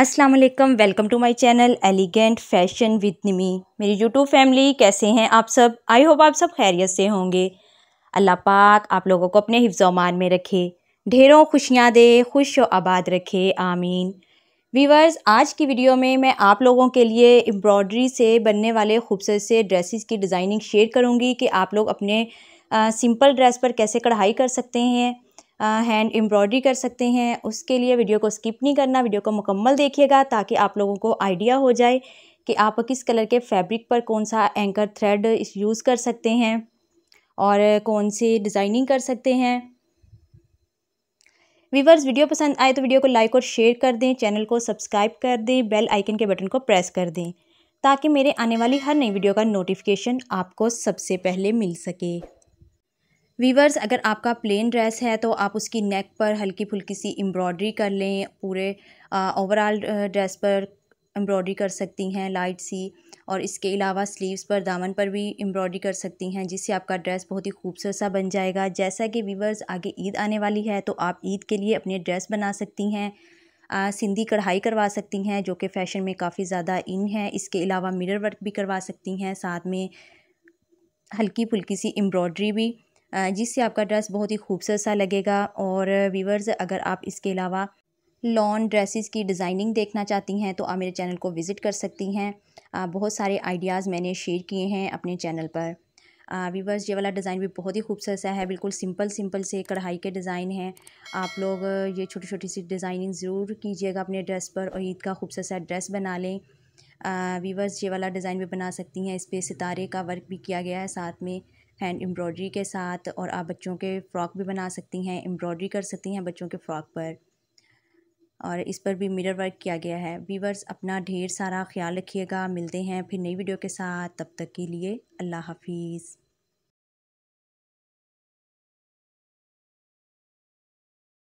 अस्सलाम वालेकुम welcome to my channel elegant fashion with Nimi मेरी यूट्यूब फैमिली कैसे हैं आप सब आई होप आप सब खैरियत से होंगे अल्लाह पाक आप लोगों को अपने अमान में रखे ढेरों खुशियाँ दे खुश और आबाद रखे आमीन वीवर्स आज की वीडियो में मैं आप लोगों के लिए एम्ब्रॉयडरी से बनने वाले खूबसूरत से ड्रेसेस की डिज़ाइनिंग शेयर करूँगी कि आप लोग अपने सिंपल ड्रेस पर कैसे कढ़ाई कर सकते हैं हैंड एम्ब्रॉयडरी कर सकते हैं उसके लिए वीडियो को स्किप नहीं करना वीडियो को मुकम्मल देखिएगा ताकि आप लोगों को आइडिया हो जाए कि आप किस कलर के फैब्रिक पर कौन सा एंकर थ्रेड यूज़ कर सकते हैं और कौन सी डिज़ाइनिंग कर सकते हैं व्यूवर्स वीडियो पसंद आए तो वीडियो को लाइक और शेयर कर दें चैनल को सब्सक्राइब कर दें बेल आइकन के बटन को प्रेस कर दें ताकि मेरे आने वाली हर नई वीडियो का नोटिफिकेशन आपको सबसे पहले मिल सके वीवर्स अगर आपका प्लेन ड्रेस है तो आप उसकी नेक पर हल्की फुल्की सी एम्ब्रॉयडरी कर लें पूरे ओवरऑल ड्रेस पर एम्ब्रॉयडरी कर सकती हैं लाइट सी और इसके अलावा स्लीव्स पर दामन पर भी एम्ब्रॉयडरी कर सकती हैं जिससे आपका ड्रेस बहुत ही खूबसूरत सा बन जाएगा जैसा कि वीवर्स आगे ईद आने वाली है तो आप ईद के लिए अपने ड्रेस बना सकती हैं सिंधी कढ़ाई करवा सकती हैं जो कि फ़ैशन में काफ़ी ज़्यादा इन है इसके अलावा मिरर वर्क भी करवा सकती हैं साथ में हल्की फुल्की सी एम्ब्रॉयडरी भी जिससे आपका ड्रेस बहुत ही खूबसूरत सा लगेगा और व्यूवर्स अगर आप इसके अलावा लॉन ड्रेसेस की डिज़ाइनिंग देखना चाहती हैं तो आप मेरे चैनल को विज़िट कर सकती हैं बहुत सारे आइडियाज़ मैंने शेयर किए हैं अपने चैनल पर वीवर्स ये वाला डिज़ाइन भी बहुत ही खूबसूरत सा है बिल्कुल सिंपल सिंपल से कढ़ाई के डिज़ाइन हैं आप लोग ये छोटी छोटी सी डिज़ाइनिंग ज़रूर कीजिएगा अपने ड्रेस पर और ईद का खूबसूरत सा ड्रेस बना लें वीवर्स ये वाला डिज़ाइन भी बना सकती हैं इस पर सितारे का वर्क भी किया गया है साथ में हैंड एम्ब्रॉयडरी के साथ और आप बच्चों के फ़्रॉक भी बना सकती हैं एम्ब्रॉयडरी कर सकती हैं बच्चों के फ़्रॉक पर और इस पर भी मिरर वर्क किया गया है वीवर्स अपना ढेर सारा ख्याल रखिएगा मिलते हैं फिर नई वीडियो के साथ तब तक के लिए अल्लाह हाफिज़